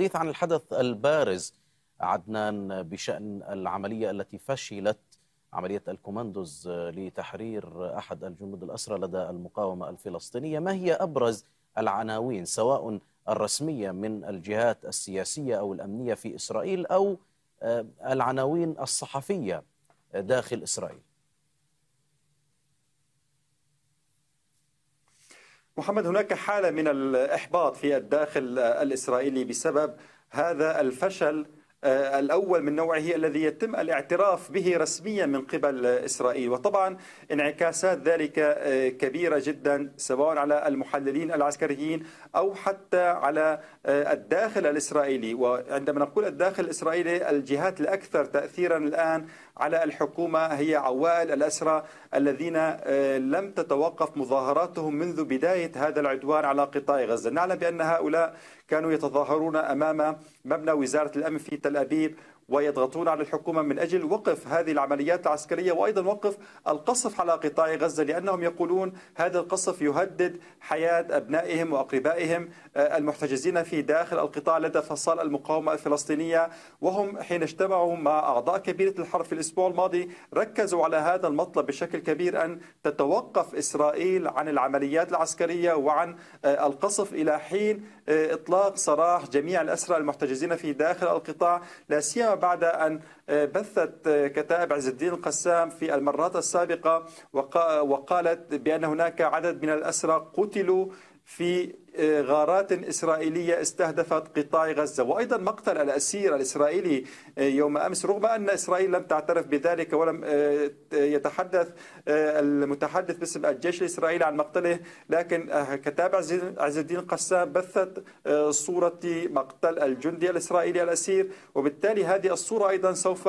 الحديث عن الحدث البارز عدنان بشأن العملية التي فشلت عملية الكوماندوز لتحرير أحد الجنود الأسرى لدى المقاومة الفلسطينية ما هي أبرز العناوين سواء الرسمية من الجهات السياسية أو الأمنية في إسرائيل أو آه، العناوين الصحفية داخل إسرائيل محمد هناك حالة من الإحباط في الداخل الإسرائيلي بسبب هذا الفشل آه، الأول من نوعه الذي يتم الاعتراف به رسميا من قبل إسرائيل وطبعا انعكاسات ذلك آه، كبيرة جدا سواء على المحللين العسكريين أو حتى على آه، الداخل الإسرائيلي وعندما نقول الداخل الإسرائيلي الجهات الأكثر تأثيرا الآن على الحكومة هي عوائل الأسرى الذين آه، لم تتوقف مظاهراتهم منذ بداية هذا العدوان على قطاع غزة نعلم بأن هؤلاء كانوا يتظاهرون أمام مبنى وزارة الأمن في تل أبيب ويضغطون على الحكومة من أجل وقف هذه العمليات العسكرية وأيضا وقف القصف على قطاع غزة لأنهم يقولون هذا القصف يهدد حياة أبنائهم وأقربائهم آه، المحتجزين في داخل القطاع لدى فصال المقاومة الفلسطينية وهم حين اجتمعوا مع أعضاء كبيرة الحرب في الأسبوع الماضي ركزوا على هذا المطلب بشكل كبير أن تتوقف إسرائيل عن العمليات العسكرية وعن آه، القصف إلى حين آه، إطلاق سراح جميع الأسرى المحتجزين في داخل القطاع لا سيما بعد أن آه، بثت آه، كتائب عز الدين القسام في المرات السابقة وقالت بأن هناك عدد من الأسرى قتلوا في غارات إسرائيلية استهدفت قطاع غزة وأيضا مقتل الأسير الإسرائيلي آه، يوم أمس رغم أن إسرائيل لم تعترف بذلك ولم آه، يتحدث آه، المتحدث باسم الجيش الإسرائيلي عن مقتله لكن كتاب عز الدين قسام بثت صورة مقتل الجندي الإسرائيلي الأسير وبالتالي هذه الصورة أيضا سوف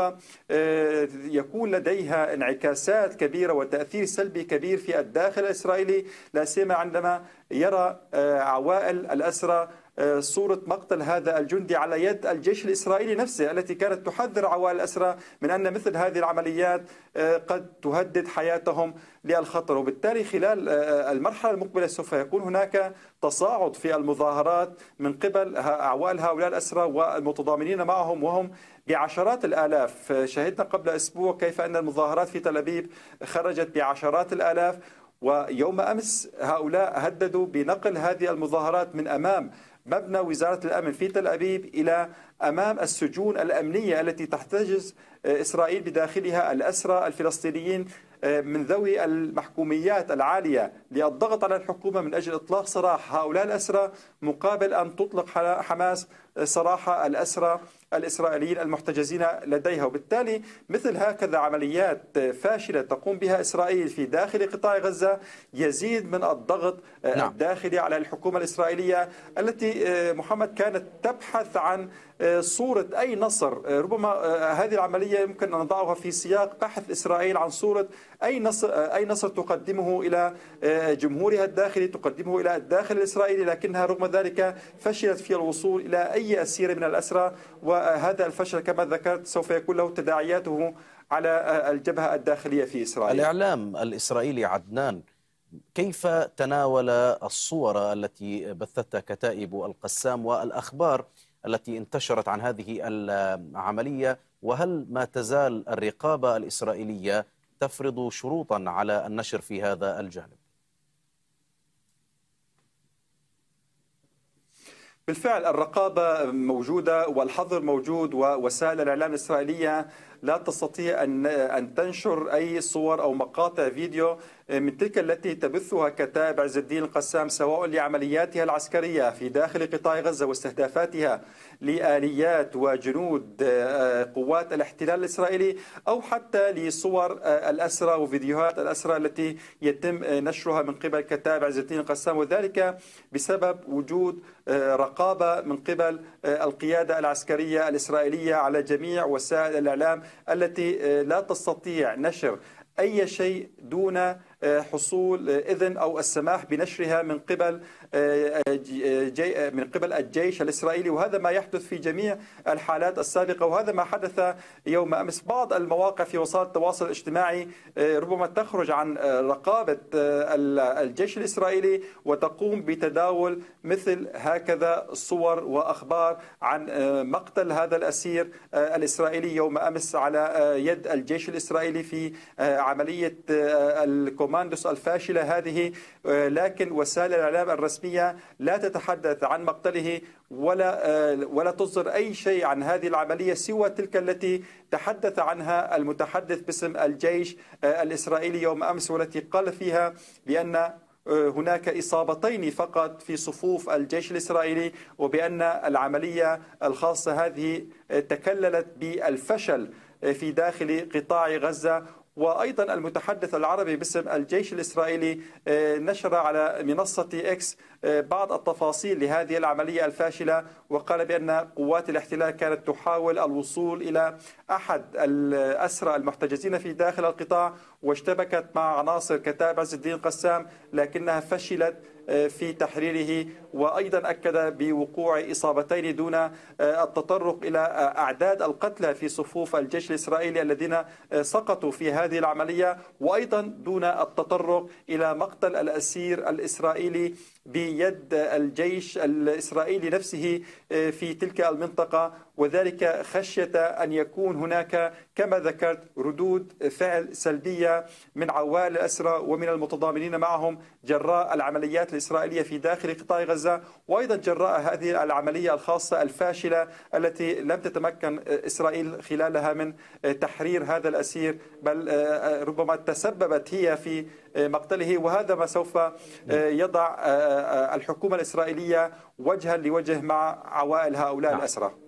يكون لديها انعكاسات كبيرة وتأثير سلبي كبير في الداخل الإسرائيلي لا سيما عندما يرى وائل الأسرى آه، صورة مقتل هذا الجندي على يد الجيش الإسرائيلي نفسه التي كانت تحذر عوائل الأسرى من أن مثل هذه العمليات آه، قد تهدد حياتهم للخطر وبالتالي خلال آه، المرحلة المقبلة سوف يكون هناك تصاعد في المظاهرات من قبل أعوال هؤلاء الأسرى والمتضامنين معهم وهم بعشرات الآلاف شهدنا قبل أسبوع كيف أن المظاهرات في تل أبيب خرجت بعشرات الآلاف ويوم أمس هؤلاء هددوا بنقل هذه المظاهرات من أمام مبنى وزارة الأمن في تل أبيب إلى أمام السجون الأمنية التي تحتجز آه، إسرائيل بداخلها الأسرى الفلسطينيين آه، من ذوي المحكوميات العالية للضغط على الحكومة من أجل إطلاق سراح هؤلاء الأسرى مقابل أن تطلق حماس صراحة الأسرى الإسرائيليين المحتجزين لديها وبالتالي مثل هكذا عمليات فاشلة تقوم بها إسرائيل في داخل قطاع غزة يزيد من الضغط نعم. الداخلي على الحكومة الإسرائيلية التي آه، محمد كانت تبحث عن آه، صورة أي نصر آه، ربما هذه العملية يمكن أن نضعها في سياق بحث إسرائيل عن صورة أي نصر, أي نصر تقدمه إلى جمهورها الداخلي تقدمه إلى الداخل الإسرائيلي لكنها رغم ذلك فشلت في الوصول إلى أي أي أسير من الأسرى وهذا الفشل كما ذكرت سوف يكون له تداعياته على الجبهة الداخلية في إسرائيل الإعلام الإسرائيلي عدنان كيف تناول الصور التي بثتها كتائب القسام والأخبار التي انتشرت عن هذه العملية وهل ما تزال الرقابة الإسرائيلية تفرض شروطا على النشر في هذا الجانب بالفعل الرقابة موجودة والحظر موجود ووسائل الإعلام الإسرائيلية لا تستطيع أن أن تنشر أي صور أو مقاطع فيديو من تلك التي تبثها كتائب عز الدين القسام سواء لعملياتها العسكرية في داخل قطاع غزة واستهدافاتها لآليات وجنود آه، قوات الاحتلال الإسرائيلي أو حتى لصور آه، الأسرى وفيديوهات الأسرى التي يتم آه، نشرها من قبل كتائب عز الدين القسام وذلك بسبب وجود رقابة من قبل القيادة العسكرية الإسرائيلية على جميع وسائل الإعلام التي لا تستطيع نشر أي شيء دون آه، حصول آه، إذن أو السماح بنشرها من قبل آه، من قبل الجيش الإسرائيلي وهذا ما يحدث في جميع الحالات السابقة وهذا ما حدث يوم أمس بعض المواقع في وسائل التواصل الاجتماعي ربما تخرج عن رقابة الجيش الإسرائيلي وتقوم بتداول مثل هكذا صور وأخبار عن مقتل هذا الأسير الإسرائيلي يوم أمس على يد الجيش الإسرائيلي في عملية الكومبارس كوماندوس الفاشلة هذه آه، لكن وسائل الإعلام الرسمية لا تتحدث عن مقتله ولا آه، ولا تصدر أي شيء عن هذه العملية سوى تلك التي تحدث عنها المتحدث باسم الجيش آه، الإسرائيلي يوم أمس والتي قال فيها بأن هناك اصابتين فقط في صفوف الجيش الاسرائيلي وبان العمليه الخاصه هذه تكللت بالفشل في داخل قطاع غزه وأيضا المتحدث العربي باسم الجيش الإسرائيلي آه، نشر على منصة إكس آه، بعض التفاصيل لهذه العملية الفاشلة وقال بأن قوات الاحتلال كانت تحاول الوصول إلى أحد الأسرى المحتجزين في داخل القطاع واشتبكت مع عناصر كتاب عز الدين قسام لكنها فشلت في تحريره وأيضا أكد بوقوع إصابتين دون آه، التطرق إلى آه، أعداد القتلى في صفوف الجيش الإسرائيلي الذين آه، سقطوا في هذه العملية وأيضا دون التطرق إلى مقتل الأسير الإسرائيلي بيد الجيش الإسرائيلي نفسه آه، في تلك المنطقة وذلك خشية أن يكون هناك كما ذكرت ردود فعل سلبية من عوائل الأسرى ومن المتضامنين معهم جراء العمليات الإسرائيلية في داخل قطاع غزة وأيضا جراء هذه العملية الخاصة الفاشلة التي لم تتمكن آه، إسرائيل خلالها من آه، تحرير هذا الأسير بل ربما تسببت هي في مقتله وهذا ما سوف آه، يضع آه، آه، الحكومة الإسرائيلية وجها لوجه مع عوائل هؤلاء نعم. الأسرى